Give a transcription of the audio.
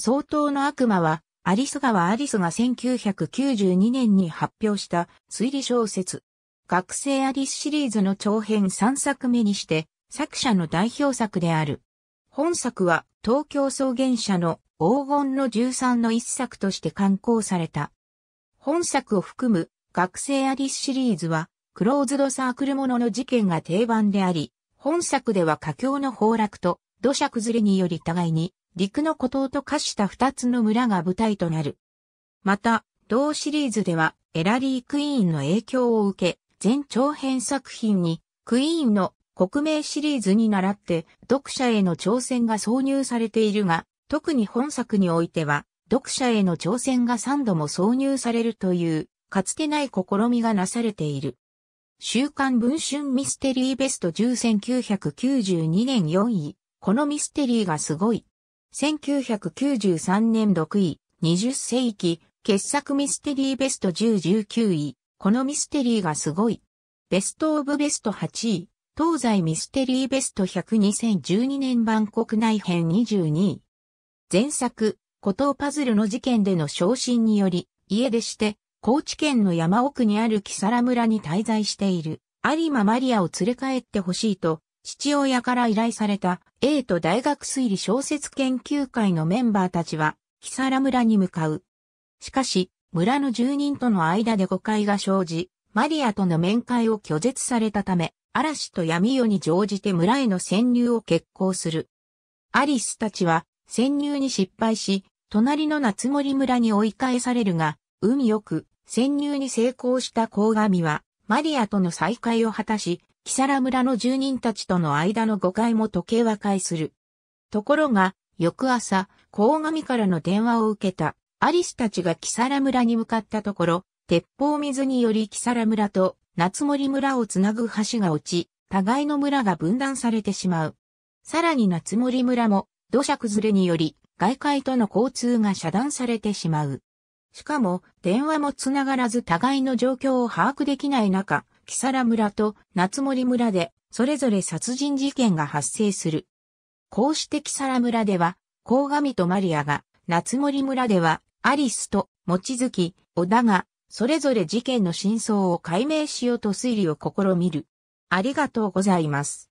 相当の悪魔は、アリス川アリスが1992年に発表した推理小説。学生アリスシリーズの長編3作目にして、作者の代表作である。本作は東京草原社の黄金の13の一作として刊行された。本作を含む学生アリスシリーズはクローズドサークルものの事件が定番であり、本作では佳境の崩落と土砂崩れにより互いに陸の孤島と化した二つの村が舞台となる。また、同シリーズでは、エラリー・クイーンの影響を受け、全長編作品に、クイーンの国名シリーズに倣って、読者への挑戦が挿入されているが、特に本作においては、読者への挑戦が3度も挿入されるという、かつてない試みがなされている。週刊文春ミステリーベスト10 1992年4位。このミステリーがすごい。1993年6位、20世紀、傑作ミステリーベスト1019位、このミステリーがすごい。ベストオブベスト8位、東西ミステリーベスト1002012年版国内編22位。前作、古藤パズルの事件での昇進により、家出して、高知県の山奥にある木更村に滞在している、有馬マリアを連れ帰ってほしいと、父親から依頼された A と大学推理小説研究会のメンバーたちは、木更村に向かう。しかし、村の住人との間で誤解が生じ、マリアとの面会を拒絶されたため、嵐と闇夜に乗じて村への潜入を決行する。アリスたちは潜入に失敗し、隣の夏森村に追い返されるが、運よく潜入に成功した鴻上は、マリアとの再会を果たし、木更村の住人たちとの間の誤解も時計和解する。ところが、翌朝、鴻上からの電話を受けた、アリスたちが木更村に向かったところ、鉄砲水により木更村と夏森村をつなぐ橋が落ち、互いの村が分断されてしまう。さらに夏森村も土砂崩れにより外界との交通が遮断されてしまう。しかも電話もつながらず互いの状況を把握できない中、木更村と夏森村で、それぞれ殺人事件が発生する。こうして木更村では、鴻上とマリアが、夏森村では、アリスと、望月、小田が、それぞれ事件の真相を解明しようと推理を試みる。ありがとうございます。